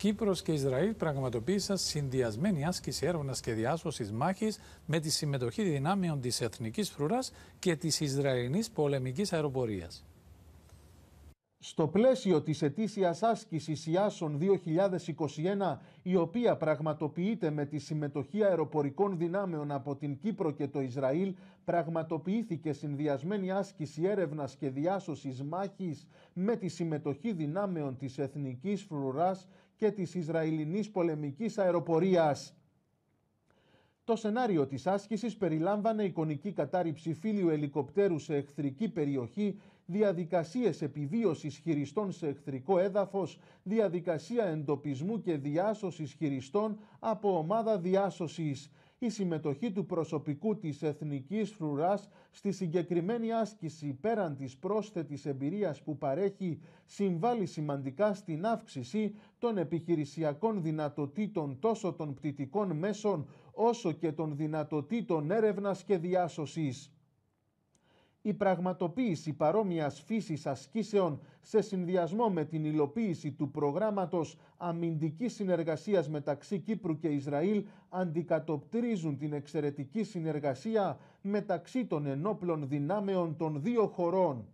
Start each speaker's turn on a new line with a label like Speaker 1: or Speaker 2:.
Speaker 1: Κύπρος και Ισραήλ πραγματοποίησαν συνδυασμένη άσκηση έρευνας και διάσωσης μάχης με τη συμμετοχή δυνάμεων της Εθνικής Φρουράς και της Ισραηλινής Πολεμικής Αεροπορίας.
Speaker 2: Στο πλαίσιο της ετήσιας άσκησης Ιάσων 2021, η οποία πραγματοποιείται με τη συμμετοχή αεροπορικών δυνάμεων από την Κύπρο και το Ισραήλ, πραγματοποιήθηκε συνδυασμένη άσκηση έρευνας και διάσωσης μάχης με τη συμμετοχή δυνάμεων της εθνικής φρουράς και της Ισραηλινής πολεμικής αεροπορίας. Το σενάριο της άσκησης περιλάμβανε εικονική κατάρριψη φίλιου ελικοπτέρου σε εχθρική περιοχή, διαδικασίες επιβίωσης χειριστών σε εχθρικό έδαφος, διαδικασία εντοπισμού και διάσωσης χειριστών από ομάδα διάσωσης η συμμετοχή του προσωπικού της Εθνικής Φρουράς στη συγκεκριμένη άσκηση πέραν της πρόσθετης εμπειρίας που παρέχει συμβάλλει σημαντικά στην αύξηση των επιχειρησιακών δυνατοτήτων τόσο των πτυτικών μέσων όσο και των δυνατοτήτων έρευνας και διάσωσης η πραγματοποίηση παρόμοιας φύσης ασκήσεων σε συνδυασμό με την υλοποίηση του προγράμματος αμυντικής συνεργασίας μεταξύ Κύπρου και Ισραήλ αντικατοπτρίζουν την εξαιρετική συνεργασία μεταξύ των ενόπλων δυνάμεων των δύο χωρών.